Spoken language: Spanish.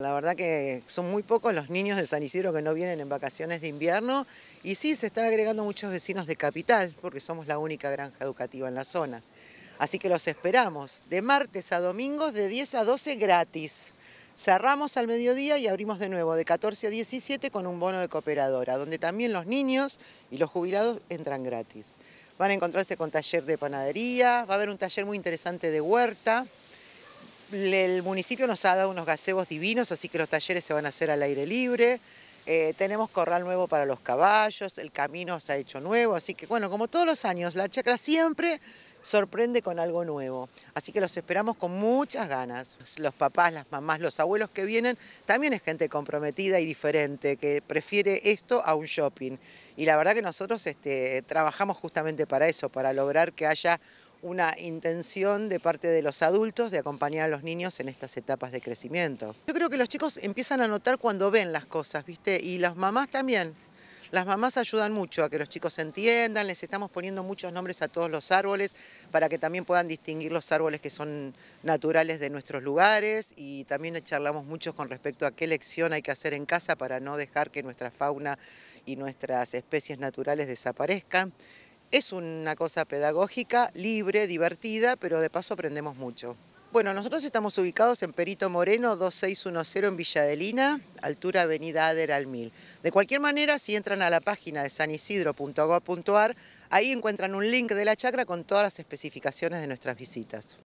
La verdad que son muy pocos los niños de San Isidro que no vienen en vacaciones de invierno y sí, se está agregando muchos vecinos de Capital, porque somos la única granja educativa en la zona. Así que los esperamos de martes a domingos de 10 a 12 gratis. Cerramos al mediodía y abrimos de nuevo de 14 a 17 con un bono de cooperadora, donde también los niños y los jubilados entran gratis. Van a encontrarse con taller de panadería, va a haber un taller muy interesante de huerta, el municipio nos ha dado unos gazebos divinos, así que los talleres se van a hacer al aire libre. Eh, tenemos corral nuevo para los caballos, el camino se ha hecho nuevo, así que bueno, como todos los años, la chacra siempre sorprende con algo nuevo. Así que los esperamos con muchas ganas. Los papás, las mamás, los abuelos que vienen, también es gente comprometida y diferente, que prefiere esto a un shopping. Y la verdad que nosotros este, trabajamos justamente para eso, para lograr que haya una intención de parte de los adultos de acompañar a los niños en estas etapas de crecimiento. Yo creo que los chicos empiezan a notar cuando ven las cosas, ¿viste? Y las mamás también. Las mamás ayudan mucho a que los chicos entiendan, les estamos poniendo muchos nombres a todos los árboles para que también puedan distinguir los árboles que son naturales de nuestros lugares y también charlamos mucho con respecto a qué lección hay que hacer en casa para no dejar que nuestra fauna y nuestras especies naturales desaparezcan. Es una cosa pedagógica, libre, divertida, pero de paso aprendemos mucho. Bueno, nosotros estamos ubicados en Perito Moreno 2610 en Villadelina, altura Avenida Ader al 1000. De cualquier manera, si entran a la página de sanisidro.gov.ar, ahí encuentran un link de la chacra con todas las especificaciones de nuestras visitas.